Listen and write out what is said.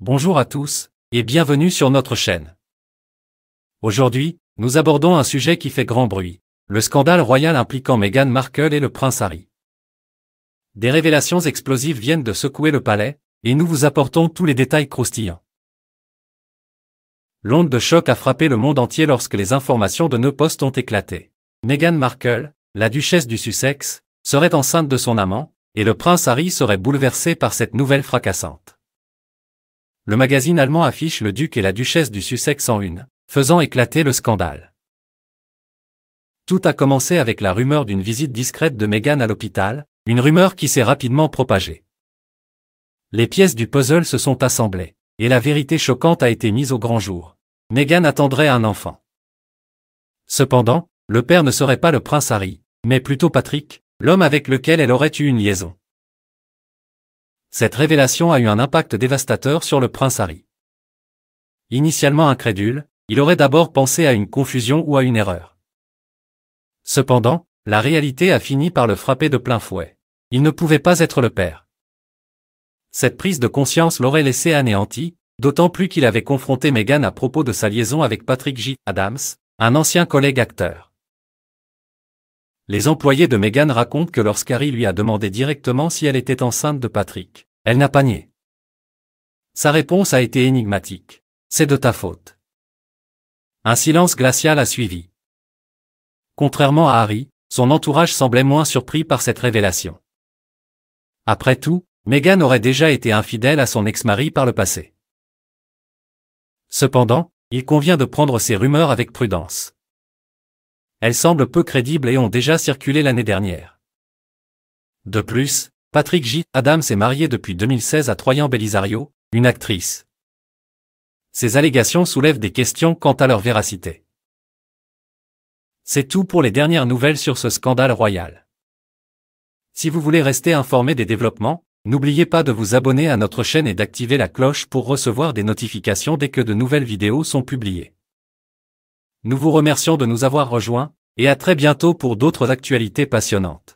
Bonjour à tous, et bienvenue sur notre chaîne. Aujourd'hui, nous abordons un sujet qui fait grand bruit, le scandale royal impliquant Meghan Markle et le prince Harry. Des révélations explosives viennent de secouer le palais, et nous vous apportons tous les détails croustillants. L'onde de choc a frappé le monde entier lorsque les informations de nos postes ont éclaté. Meghan Markle, la duchesse du Sussex, serait enceinte de son amant, et le prince Harry serait bouleversé par cette nouvelle fracassante le magazine allemand affiche le duc et la duchesse du Sussex en une, faisant éclater le scandale. Tout a commencé avec la rumeur d'une visite discrète de Meghan à l'hôpital, une rumeur qui s'est rapidement propagée. Les pièces du puzzle se sont assemblées, et la vérité choquante a été mise au grand jour. Meghan attendrait un enfant. Cependant, le père ne serait pas le prince Harry, mais plutôt Patrick, l'homme avec lequel elle aurait eu une liaison. Cette révélation a eu un impact dévastateur sur le prince Harry. Initialement incrédule, il aurait d'abord pensé à une confusion ou à une erreur. Cependant, la réalité a fini par le frapper de plein fouet. Il ne pouvait pas être le père. Cette prise de conscience l'aurait laissé anéanti, d'autant plus qu'il avait confronté Meghan à propos de sa liaison avec Patrick J. Adams, un ancien collègue acteur. Les employés de Meghan racontent que lorsqu'Harry lui a demandé directement si elle était enceinte de Patrick, elle n'a pas nié. Sa réponse a été énigmatique. C'est de ta faute. Un silence glacial a suivi. Contrairement à Harry, son entourage semblait moins surpris par cette révélation. Après tout, Meghan aurait déjà été infidèle à son ex-mari par le passé. Cependant, il convient de prendre ces rumeurs avec prudence. Elles semblent peu crédibles et ont déjà circulé l'année dernière. De plus, Patrick J. Adams est marié depuis 2016 à Troyan Belisario, une actrice. Ces allégations soulèvent des questions quant à leur véracité. C'est tout pour les dernières nouvelles sur ce scandale royal. Si vous voulez rester informé des développements, n'oubliez pas de vous abonner à notre chaîne et d'activer la cloche pour recevoir des notifications dès que de nouvelles vidéos sont publiées. Nous vous remercions de nous avoir rejoints, et à très bientôt pour d'autres actualités passionnantes.